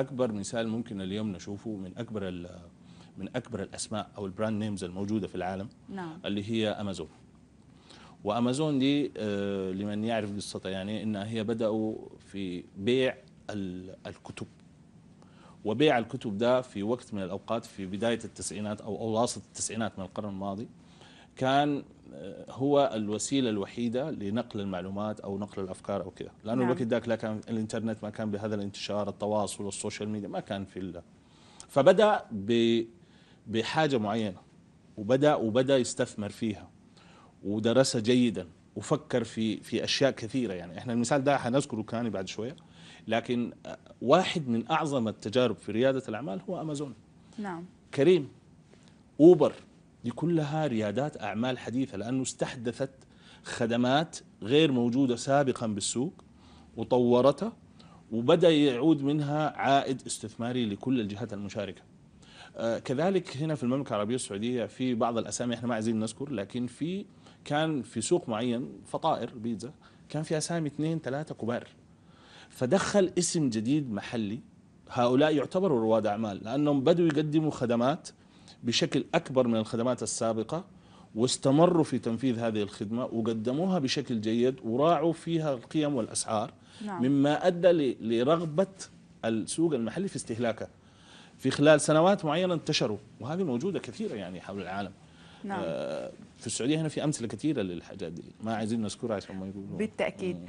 اكبر مثال ممكن اليوم نشوفه من اكبر من اكبر الاسماء او البراند نيمز الموجوده في العالم نعم. اللي هي امازون وامازون دي آه، لمن يعرف قصتها يعني انها هي بداوا في بيع الكتب وبيع الكتب ده في وقت من الاوقات في بدايه التسعينات او اواسط التسعينات من القرن الماضي كان هو الوسيله الوحيده لنقل المعلومات او نقل الافكار او كذا لانه نعم. الوقت ذاك لا كان الانترنت ما كان بهذا الانتشار التواصل والسوشيال ميديا ما كان في الله فبدا بحاجه معينه وبدا وبدا يستثمر فيها ودرسها جيدا وفكر في في اشياء كثيره يعني احنا المثال ده حنذكره كان بعد شويه لكن واحد من اعظم التجارب في رياده الاعمال هو امازون نعم كريم اوبر دي كلها ريادات أعمال حديثة لأنه استحدثت خدمات غير موجودة سابقا بالسوق وطورتها وبدأ يعود منها عائد استثماري لكل الجهات المشاركة آه، كذلك هنا في المملكة العربية السعودية في بعض الأسامي احنا ما عايزين نذكر لكن في كان في سوق معين فطائر بيتزا كان في أسامي اثنين ثلاثة كبار فدخل اسم جديد محلي هؤلاء يعتبروا رواد أعمال لأنهم بدوا يقدموا خدمات بشكل أكبر من الخدمات السابقة واستمروا في تنفيذ هذه الخدمة وقدموها بشكل جيد وراعوا فيها القيم والأسعار نعم. مما أدى لرغبة السوق المحلي في استهلاكه في خلال سنوات معينة انتشروا وهذه موجودة كثيرة يعني حول العالم نعم. آه، في السعودية هنا في أمثلة كثيرة للحاجات دي ما عايزين نذكرها عشان ما يقولوا بالتأكيد آه.